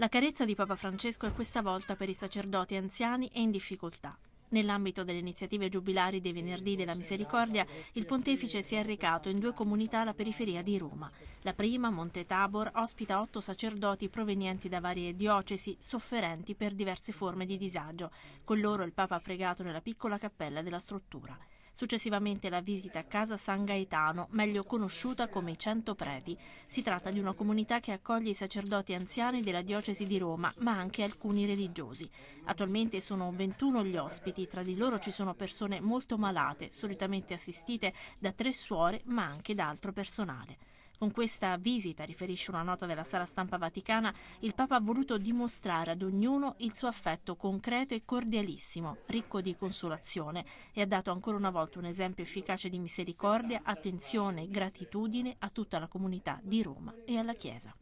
La carezza di Papa Francesco è questa volta per i sacerdoti anziani e in difficoltà. Nell'ambito delle iniziative giubilari dei Venerdì della Misericordia, il pontefice si è recato in due comunità alla periferia di Roma. La prima, Monte Tabor, ospita otto sacerdoti provenienti da varie diocesi sofferenti per diverse forme di disagio. Con loro il Papa ha pregato nella piccola cappella della struttura. Successivamente la visita a casa San Gaetano, meglio conosciuta come i Cento Preti. Si tratta di una comunità che accoglie i sacerdoti anziani della diocesi di Roma, ma anche alcuni religiosi. Attualmente sono 21 gli ospiti, tra di loro ci sono persone molto malate, solitamente assistite da tre suore, ma anche da altro personale. Con questa visita, riferisce una nota della sala stampa vaticana, il Papa ha voluto dimostrare ad ognuno il suo affetto concreto e cordialissimo, ricco di consolazione, e ha dato ancora una volta un esempio efficace di misericordia, attenzione e gratitudine a tutta la comunità di Roma e alla Chiesa.